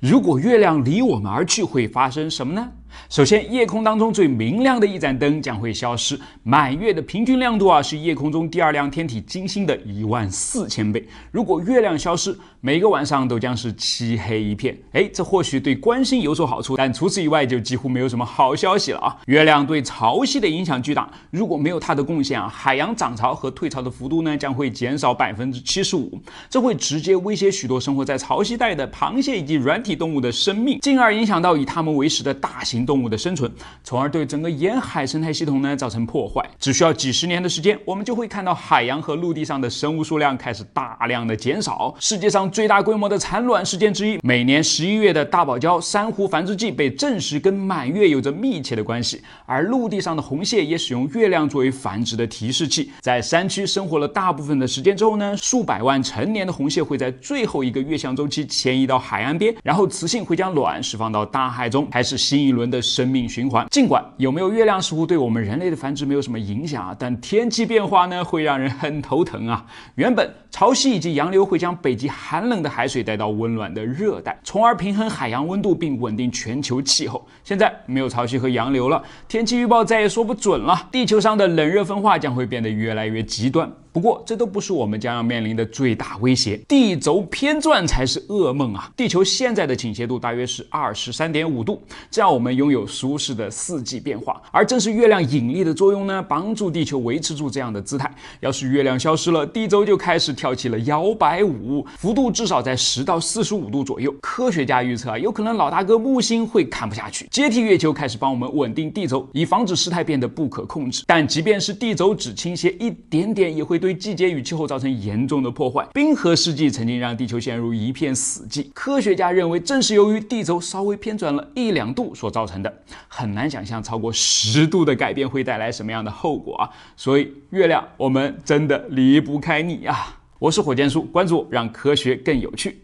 如果月亮离我们而去，会发生什么呢？首先，夜空当中最明亮的一盏灯将会消失。满月的平均亮度啊，是夜空中第二亮天体金星的一万四千倍。如果月亮消失，每个晚上都将是漆黑一片。哎，这或许对观星有所好处，但除此以外就几乎没有什么好消息了啊。月亮对潮汐的影响巨大，如果没有它的贡献啊，海洋涨潮和退潮的幅度呢将会减少百分之七十五。这会直接威胁许多生活在潮汐带的螃蟹以及软体动物的生命，进而影响到以它们为食的大型。动物的生存，从而对整个沿海生态系统呢造成破坏。只需要几十年的时间，我们就会看到海洋和陆地上的生物数量开始大量的减少。世界上最大规模的产卵事件之一，每年十一月的大堡礁珊瑚繁殖季被证实跟满月有着密切的关系，而陆地上的红蟹也使用月亮作为繁殖的提示器。在山区生活了大部分的时间之后呢，数百万成年的红蟹会在最后一个月相周期迁移到海岸边，然后雌性会将卵释放到大海中，开始新一轮。的生命循环，尽管有没有月亮似乎对我们人类的繁殖没有什么影响啊，但天气变化呢会让人很头疼啊。原本潮汐以及洋流会将北极寒冷的海水带到温暖的热带，从而平衡海洋温度并稳定全球气候。现在没有潮汐和洋流了，天气预报再也说不准了。地球上的冷热分化将会变得越来越极端。不过，这都不是我们将要面临的最大威胁，地轴偏转才是噩梦啊！地球现在的倾斜度大约是二十三点五度，这样我们拥有舒适的四季变化。而正是月亮引力的作用呢，帮助地球维持住这样的姿态。要是月亮消失了，地轴就开始跳起了摇摆舞，幅度至少在十到四十五度左右。科学家预测，啊，有可能老大哥木星会看不下去，接替月球开始帮我们稳定地轴，以防止事态变得不可控制。但即便是地轴只倾斜一点点，也会。对季节与气候造成严重的破坏。冰河世纪曾经让地球陷入一片死寂，科学家认为正是由于地轴稍微偏转了一两度所造成的。很难想象超过十度的改变会带来什么样的后果啊！所以，月亮，我们真的离不开你啊！我是火箭叔，关注我，让科学更有趣。